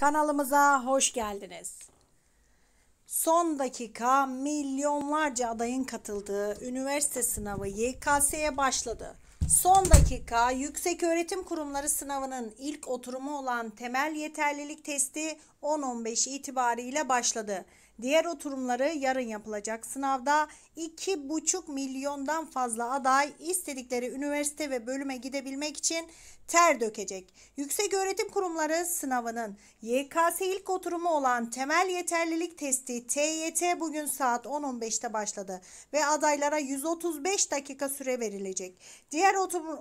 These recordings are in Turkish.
Kanalımıza hoş geldiniz. Son dakika milyonlarca adayın katıldığı üniversite sınavı YKS'ye başladı. Son dakika Yüksek Öğretim Kurumları sınavının ilk oturumu olan temel yeterlilik testi 10-15 itibariyle başladı. Diğer oturumları yarın yapılacak sınavda 2,5 milyondan fazla aday istedikleri üniversite ve bölüme gidebilmek için ter dökecek. Yüksek öğretim kurumları sınavının YKS ilk oturumu olan temel yeterlilik testi TYT bugün saat 10.15'te başladı ve adaylara 135 dakika süre verilecek. Diğer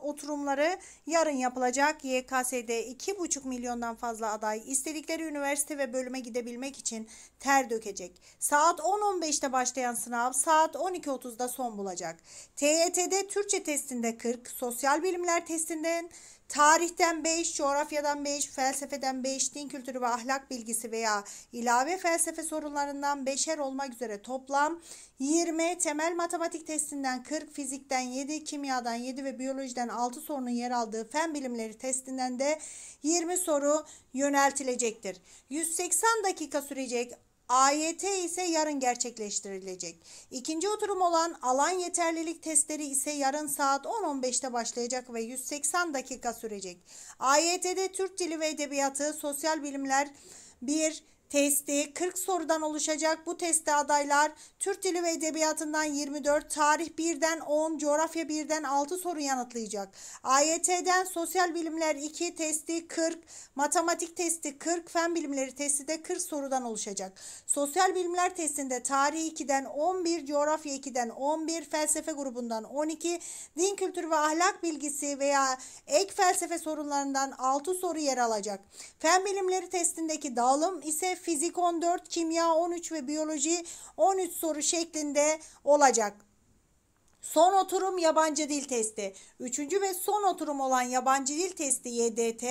oturumları yarın yapılacak. YKS'de 2,5 milyondan fazla aday istedikleri üniversite ve bölüme gidebilmek için ter dökecek gelecek. Saat 10.15'te başlayan sınav saat 12.30'da son bulacak. TYT'de e Türkçe testinde 40, sosyal bilimler testinden tarihten 5, coğrafyadan 5, felsefeden 5, din kültürü ve ahlak bilgisi veya ilave felsefe sorularından 5'er olmak üzere toplam 20, temel matematik testinden 40, fizikten 7, kimyadan 7 ve biyolojiden 6 sorunun yer aldığı fen bilimleri testinden de 20 soru yöneltilecektir. 180 dakika sürecek AYT ise yarın gerçekleştirilecek. İkinci oturum olan alan yeterlilik testleri ise yarın saat 10.15'te başlayacak ve 180 dakika sürecek. AYT'de Türk Dili ve Edebiyatı, Sosyal Bilimler 1, testi 40 sorudan oluşacak. Bu teste adaylar Türk Dili ve Edebiyatı'ndan 24, Tarih 1'den 10, Coğrafya 1'den 6 soru yanıtlayacak. AYT'den Sosyal Bilimler 2 testi 40, Matematik testi 40, Fen Bilimleri testi de 40 sorudan oluşacak. Sosyal Bilimler testinde Tarih 2'den 11, Coğrafya 2'den 11, Felsefe grubundan 12, Din Kültürü ve Ahlak Bilgisi veya Ek Felsefe sorunlarından 6 soru yer alacak. Fen Bilimleri testindeki dağılım ise fizik 14, kimya 13 ve biyoloji 13 soru şeklinde olacak. Son oturum yabancı dil testi. Üçüncü ve son oturum olan yabancı dil testi YDT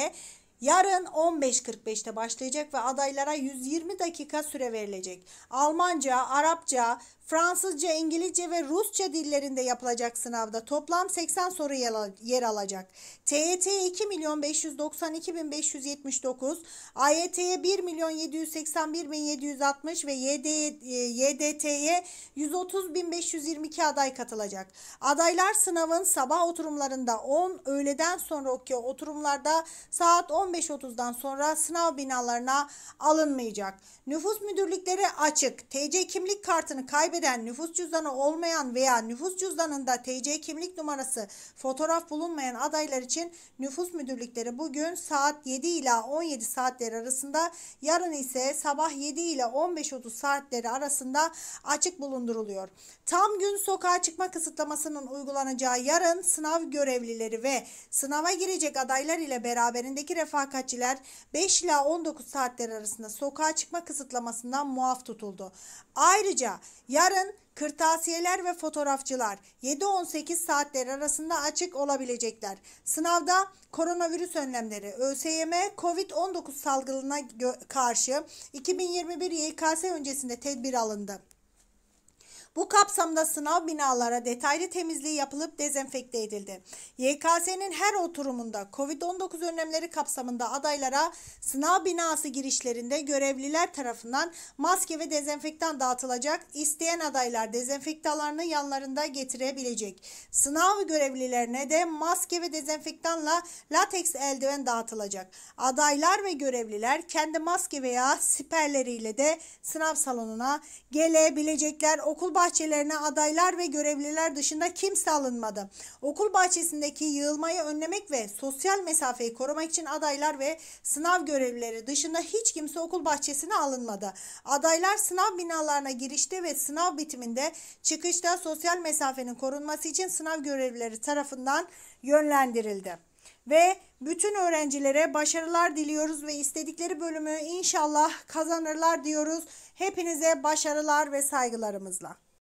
Yarın 15.45'te başlayacak ve adaylara 120 dakika süre verilecek. Almanca, Arapça, Fransızca, İngilizce ve Rusça dillerinde yapılacak sınavda toplam 80 soru yer alacak. TYT'ye 2.592.579, milyon 592 AYT'ye 1 ve YD, YDT'ye 130 aday katılacak. Adaylar sınavın sabah oturumlarında 10, öğleden sonraki oturumlarda saat 10 15.30'dan sonra sınav binalarına alınmayacak. Nüfus müdürlükleri açık. TC kimlik kartını kaybeden, nüfus cüzdanı olmayan veya nüfus cüzdanında TC kimlik numarası fotoğraf bulunmayan adaylar için nüfus müdürlükleri bugün saat 7 ile 17 saatleri arasında, yarın ise sabah 7 ile 15.30 saatleri arasında açık bulunduruluyor. Tam gün sokağa çıkma kısıtlamasının uygulanacağı yarın sınav görevlileri ve sınava girecek adaylar ile beraberindeki refah refakatçiler 5 ila 19 saatler arasında sokağa çıkma kısıtlamasından muaf tutuldu. Ayrıca yarın kırtasiyeler ve fotoğrafçılar 7-18 saatler arasında açık olabilecekler. Sınavda koronavirüs önlemleri, ÖSYM COVID-19 salgınına karşı 2021 YKS öncesinde tedbir alındı. Bu kapsamda sınav binalara detaylı temizliği yapılıp dezenfekte edildi. YKS'nin her oturumunda COVID-19 önlemleri kapsamında adaylara sınav binası girişlerinde görevliler tarafından maske ve dezenfektan dağıtılacak. İsteyen adaylar dezenfektalarını yanlarında getirebilecek. Sınav görevlilerine de maske ve dezenfektanla lateks eldiven dağıtılacak. Adaylar ve görevliler kendi maske veya siperleriyle de sınav salonuna gelebilecekler. Okul bahçesi bahçelerine adaylar ve görevliler dışında kimse alınmadı. Okul bahçesindeki yığılmayı önlemek ve sosyal mesafeyi korumak için adaylar ve sınav görevlileri dışında hiç kimse okul bahçesine alınmadı. Adaylar sınav binalarına girişte ve sınav bitiminde çıkışta sosyal mesafenin korunması için sınav görevlileri tarafından yönlendirildi ve bütün öğrencilere başarılar diliyoruz ve istedikleri bölümü inşallah kazanırlar diyoruz. Hepinize başarılar ve saygılarımızla.